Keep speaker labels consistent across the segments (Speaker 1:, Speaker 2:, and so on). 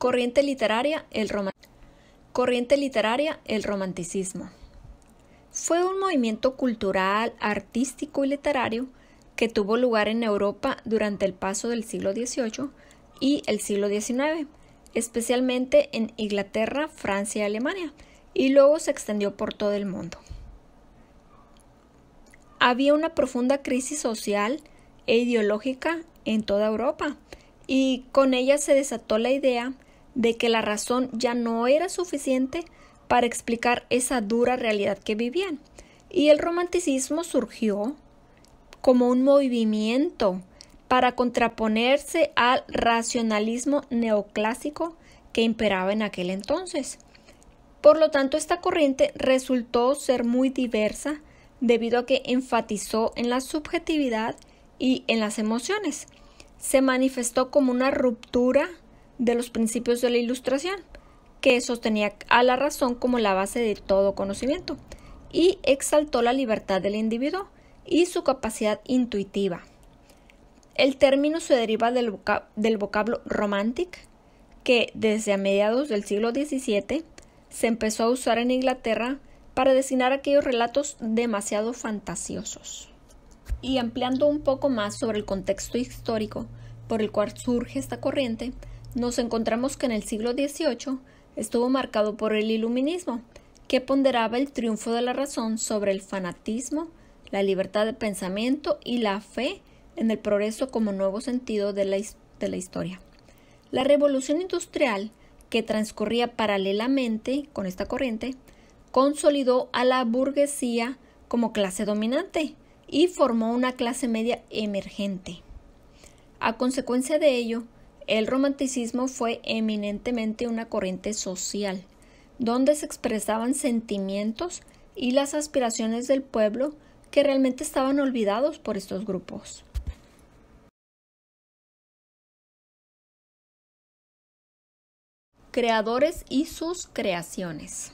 Speaker 1: Corriente literaria, el Corriente literaria, el romanticismo. Fue un movimiento cultural, artístico y literario que tuvo lugar en Europa durante el paso del siglo XVIII y el siglo XIX, especialmente en Inglaterra, Francia y Alemania, y luego se extendió por todo el mundo. Había una profunda crisis social e ideológica en toda Europa, y con ella se desató la idea de que la razón ya no era suficiente para explicar esa dura realidad que vivían. Y el romanticismo surgió como un movimiento para contraponerse al racionalismo neoclásico que imperaba en aquel entonces. Por lo tanto, esta corriente resultó ser muy diversa debido a que enfatizó en la subjetividad y en las emociones. Se manifestó como una ruptura de los principios de la ilustración, que sostenía a la razón como la base de todo conocimiento, y exaltó la libertad del individuo y su capacidad intuitiva. El término se deriva del, vocablo romantic, que desde a mediados del siglo XVII se empezó a usar en Inglaterra para designar aquellos relatos demasiado fantasiosos. Y ampliando un poco más sobre el contexto histórico por el cual surge esta corriente, nos encontramos que en el siglo XVIII estuvo marcado por el iluminismo, que ponderaba el triunfo de la razón sobre el fanatismo, la libertad de pensamiento y la fe en el progreso como nuevo sentido de la, historia. La revolución industrial, que transcurría paralelamente con esta corriente, consolidó a la burguesía como clase dominante y formó una clase media emergente. A consecuencia de ello, el romanticismo fue eminentemente una corriente social, donde se expresaban sentimientos y las aspiraciones del pueblo que realmente estaban olvidados por estos grupos. Creadores y sus creaciones.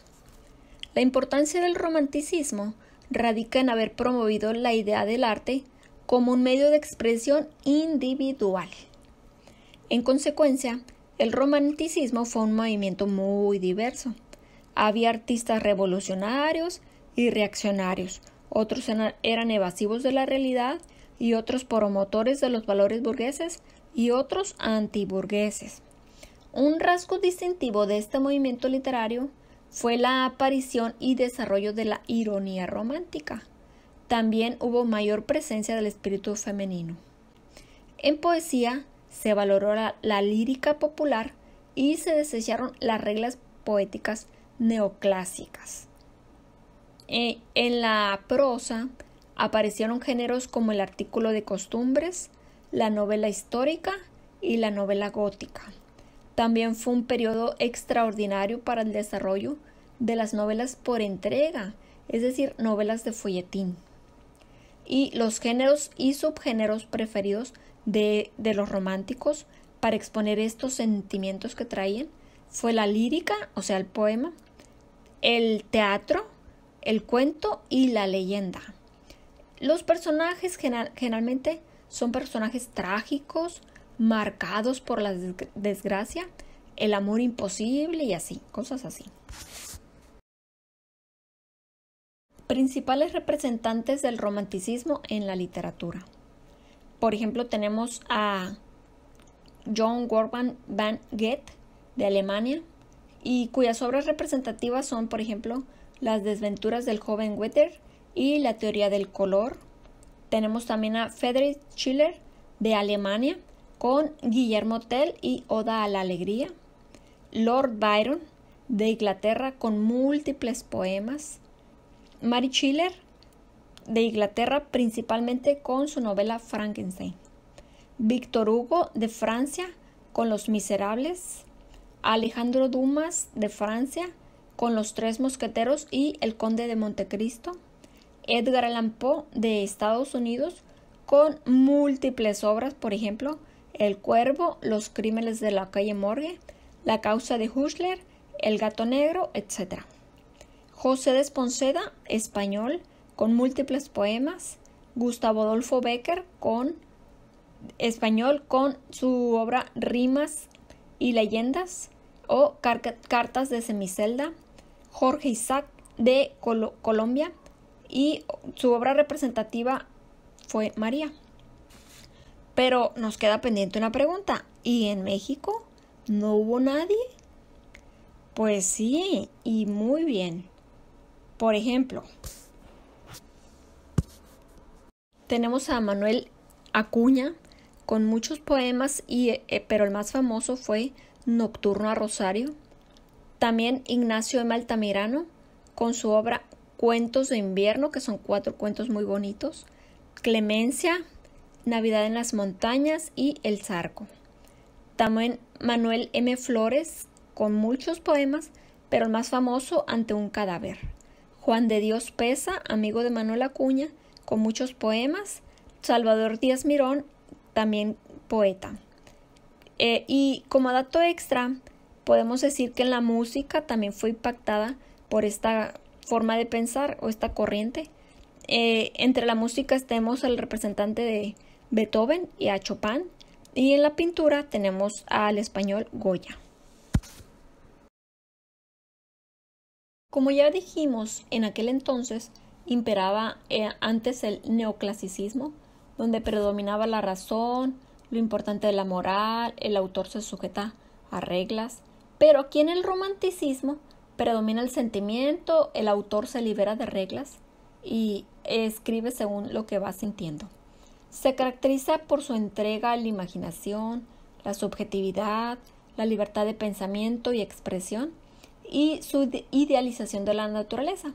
Speaker 1: La importancia del romanticismo radica en haber promovido la idea del arte como un medio de expresión individual. En consecuencia, el romanticismo fue un movimiento muy diverso. Había artistas revolucionarios y reaccionarios, otros eran evasivos de la realidad y otros promotores de los valores burgueses y otros antiburgueses. Un rasgo distintivo de este movimiento literario fue la aparición y desarrollo de la ironía romántica. También hubo mayor presencia del espíritu femenino. En poesía, se valoró la, lírica popular y se desecharon las reglas poéticas neoclásicas. E, en la prosa aparecieron géneros como el artículo de costumbres, la novela histórica y la novela gótica. También fue un periodo extraordinario para el desarrollo de las novelas por entrega, es decir, novelas de folletín y los géneros y subgéneros preferidos de, los románticos para exponer estos sentimientos que traían fue la lírica, o sea, el poema, el teatro, el cuento y la leyenda. Los personajes generalmente son personajes trágicos, marcados por la desgracia, el amor imposible y así, cosas así. Principales representantes del romanticismo en la literatura. Por ejemplo, tenemos a John Gorman van Goethe de Alemania y cuyas obras representativas son, por ejemplo, Las desventuras del joven Werther y La teoría del color. Tenemos también a Friedrich Schiller de Alemania con Guillermo Tell y Oda a la alegría. Lord Byron de Inglaterra con múltiples poemas. Mary Schiller de Inglaterra, principalmente con su novela Frankenstein. Víctor Hugo de Francia con Los Miserables. Alejandro Dumas de Francia con Los Tres Mosqueteros y El Conde de Montecristo. Edgar Allan Poe de Estados Unidos con múltiples obras, por ejemplo, El Cuervo, Los Crímenes de la Calle Morgue, La Causa de Hushler, El Gato Negro, etc. José de Esponceda, español, con múltiples poemas. Gustavo Adolfo Becker, con español, con su obra Rimas y Leyendas o Cartas de Semicelda. Jorge Isaac de Colombia y su obra representativa fue María. Pero nos queda pendiente una pregunta. ¿Y en México no hubo nadie? Pues sí, y muy bien. Por ejemplo, tenemos a Manuel Acuña con muchos poemas, y, eh, pero el más famoso fue Nocturno a Rosario. También Ignacio de Maltamirano con su obra Cuentos de invierno, que son cuatro cuentos muy bonitos. Clemencia, Navidad en las montañas y El Zarco. También Manuel M. Flores con muchos poemas, pero el más famoso Ante un cadáver. Juan de Dios Pesa, amigo de Manuel Acuña, con muchos poemas, Salvador Díaz Mirón, también poeta. Eh, y como dato extra, podemos decir que la música también fue impactada por esta forma de pensar o esta corriente. Eh, entre la música tenemos al representante de Beethoven y a Chopin, y en la pintura tenemos al español Goya. Como ya dijimos, en aquel entonces imperaba eh, antes el neoclasicismo, donde predominaba la razón, lo importante de la moral, el autor se sujeta a reglas, pero aquí en el romanticismo predomina el sentimiento, el autor se libera de reglas y escribe según lo que va sintiendo. Se caracteriza por su entrega a la imaginación, la subjetividad, la libertad de pensamiento y expresión, y su idealización de la naturaleza.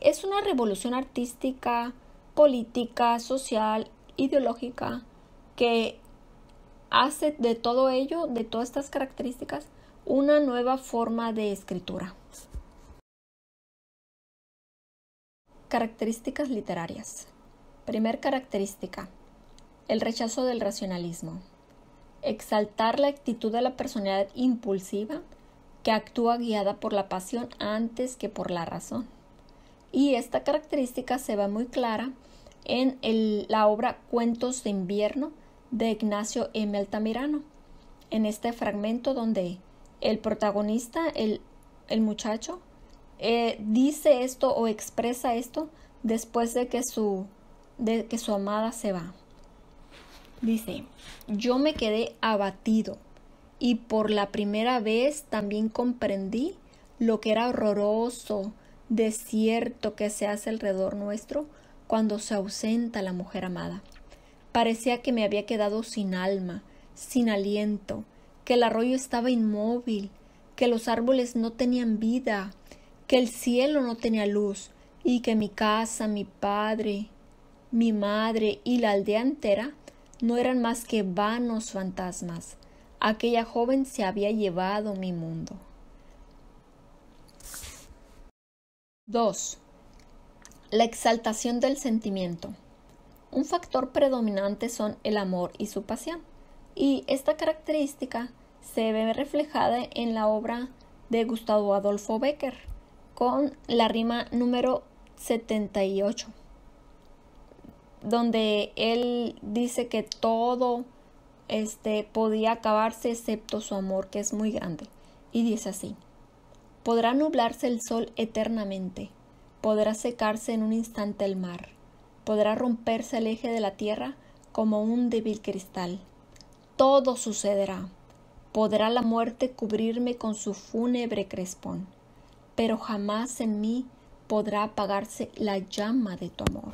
Speaker 1: Es una revolución artística, política, social, ideológica, que hace de todo ello, de todas estas características, una nueva forma de escritura. Características literarias. Primer característica. El rechazo del racionalismo. Exaltar la actitud de la personalidad impulsiva que actúa guiada por la pasión antes que por la razón. Y esta característica se ve muy clara en la obra Cuentos de invierno de Ignacio M. Altamirano, en este fragmento donde el protagonista, el, el muchacho, eh, dice esto o expresa esto después de que, su, de que su amada se va. Dice, yo me quedé abatido y por la primera vez también comprendí lo que era horroroso, desierto que se hace alrededor nuestro cuando se ausenta la mujer amada. Parecía que me había quedado sin alma, sin aliento, que el arroyo estaba inmóvil, que los árboles no tenían vida, que el cielo no tenía luz, y que mi casa, mi padre, mi madre y la aldea entera no eran más que vanos fantasmas. Aquella joven se había llevado mi mundo. 2. La exaltación del sentimiento. Un factor predominante son el amor y su pasión, y esta característica se ve reflejada en la obra de Gustavo Adolfo Becker, con la rima número 78, donde él dice que todo este, podía acabarse excepto su amor, que es muy grande. Y dice así, podrá nublarse el sol eternamente, podrá secarse en un instante el mar, podrá romperse el eje de la tierra como un débil cristal. Todo sucederá. Podrá la muerte cubrirme con su fúnebre crespón, pero jamás en mí podrá apagarse la llama de tu amor.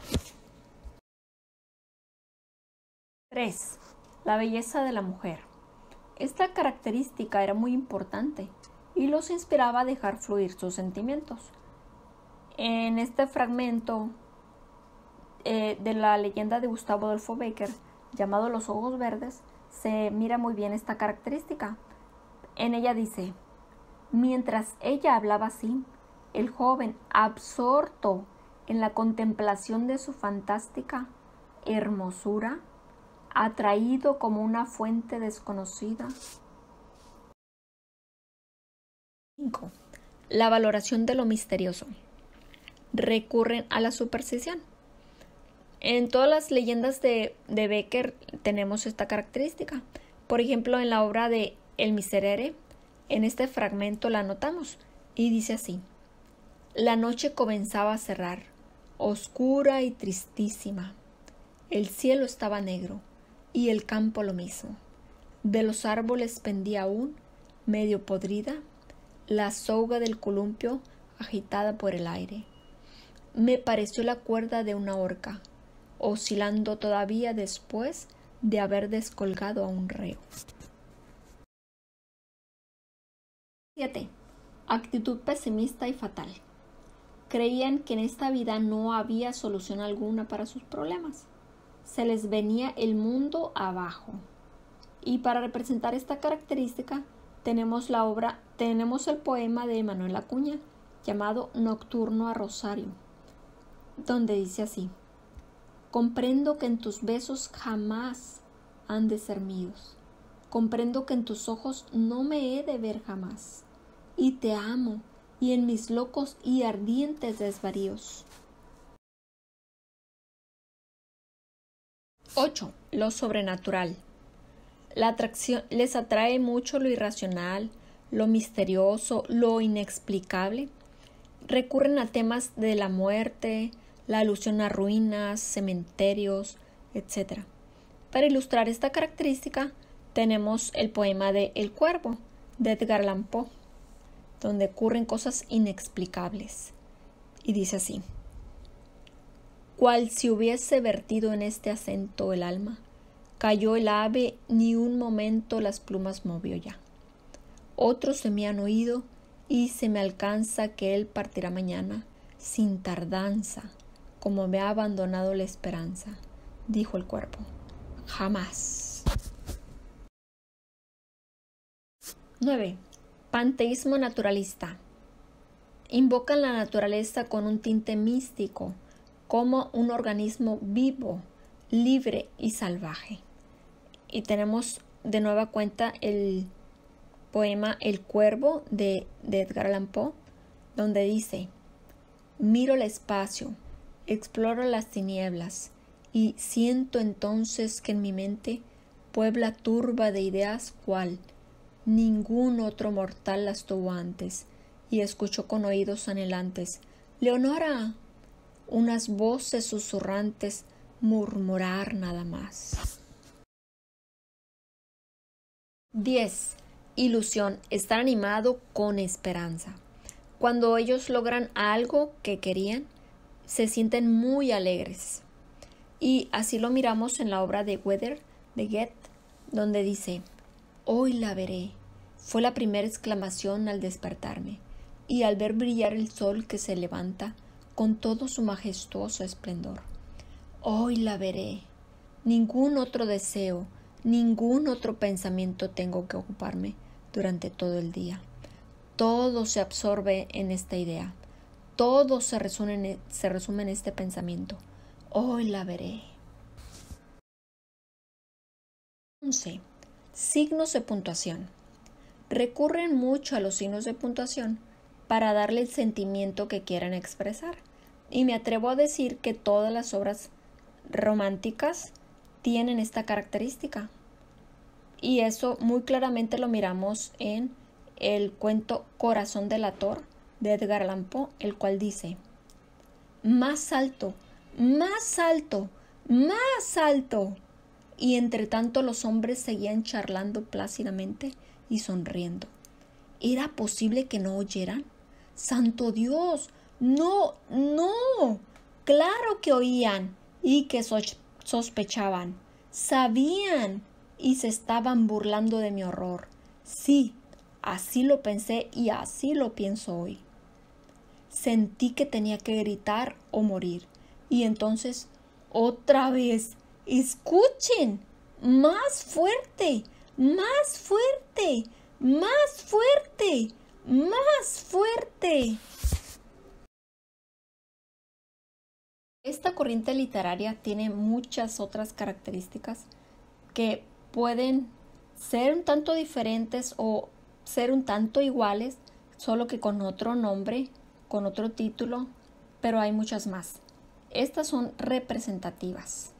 Speaker 1: 3. La belleza de la mujer. Esta característica era muy importante y los inspiraba a dejar fluir sus sentimientos. En este fragmento eh, de la leyenda de Gustavo Adolfo Bécquer, llamado Los Ojos Verdes, se mira muy bien esta característica. En ella dice, mientras ella hablaba así, el joven, absorto en la contemplación de su fantástica hermosura, atraído como una fuente desconocida. 5. La valoración de lo misterioso. Recurren a la superstición. En todas las leyendas de, de Becker tenemos esta característica. Por ejemplo, en la obra de El Miserere, en este fragmento la notamos y dice así. La noche comenzaba a cerrar, oscura y tristísima. El cielo estaba negro, y el campo lo mismo. De los árboles pendía aún, medio podrida, la soga del columpio agitada por el aire. Me pareció la cuerda de una horca, oscilando todavía después de haber descolgado a un reo. 7. Actitud pesimista y fatal. Creían que en esta vida no había solución alguna para sus problemas se les venía el mundo abajo. Y para representar esta característica tenemos la obra, tenemos el poema de Manuel Acuña llamado Nocturno a Rosario, donde dice así: Comprendo que en tus besos jamás han de ser míos. Comprendo que en tus ojos no me he de ver jamás. Y te amo, y en mis locos y ardientes desvaríos 8. Lo sobrenatural. La atracción les atrae mucho lo irracional, lo misterioso, lo inexplicable. Recurren a temas de la muerte, la alusión a ruinas, cementerios, etc. Para ilustrar esta característica, tenemos el poema de El Cuervo, de Edgar Allan donde ocurren cosas inexplicables. Y dice así cual si hubiese vertido en este acento el alma. Cayó el ave, ni un momento las plumas movió ya. Otros se me han oído, y se me alcanza que él partirá mañana, sin tardanza, como me ha abandonado la esperanza, dijo el cuerpo. Jamás. 9. Panteísmo naturalista. Invocan la naturaleza con un tinte místico como un organismo vivo, libre y salvaje. Y tenemos de nueva cuenta el poema El Cuervo de, Edgar Allan Poe, donde dice, miro el espacio, exploro las tinieblas, y siento entonces que en mi mente puebla turba de ideas cual ningún otro mortal las tuvo antes, y escucho con oídos anhelantes, Leonora, unas voces susurrantes murmurar nada más. 10. Ilusión. Estar animado con esperanza. Cuando ellos logran algo que querían, se sienten muy alegres. Y así lo miramos en la obra de Weather de Goethe, donde dice, Hoy la veré. Fue la primera exclamación al despertarme, y al ver brillar el sol que se levanta, con todo su majestuoso esplendor. Hoy la veré. Ningún otro deseo, ningún otro pensamiento tengo que ocuparme durante todo el día. Todo se absorbe en esta idea. Todo se resume, en e, este pensamiento. Hoy la veré. 11. Signos de puntuación. Recurren mucho a los signos de puntuación para darle el sentimiento que quieran expresar. Y me atrevo a decir que todas las obras románticas tienen esta característica. Y eso muy claramente lo miramos en el cuento Corazón delator de Edgar Lampo, el cual dice, más alto, más alto, más alto. Y entre tanto los hombres seguían charlando plácidamente y sonriendo. ¿Era posible que no oyeran? Santo Dios, no, no. Claro que oían y que sospechaban. Sabían y se estaban burlando de mi horror. Sí, así lo pensé y así lo pienso hoy. Sentí que tenía que gritar o morir. Y entonces, otra vez, escuchen, más fuerte, más fuerte, más fuerte, más fuerte. Esta corriente literaria tiene muchas otras características que pueden ser un tanto diferentes o ser un tanto iguales, solo que con otro nombre, con otro título, pero hay muchas más. Estas son representativas.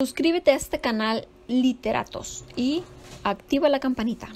Speaker 1: Suscríbete a este canal Literatos y activa la campanita.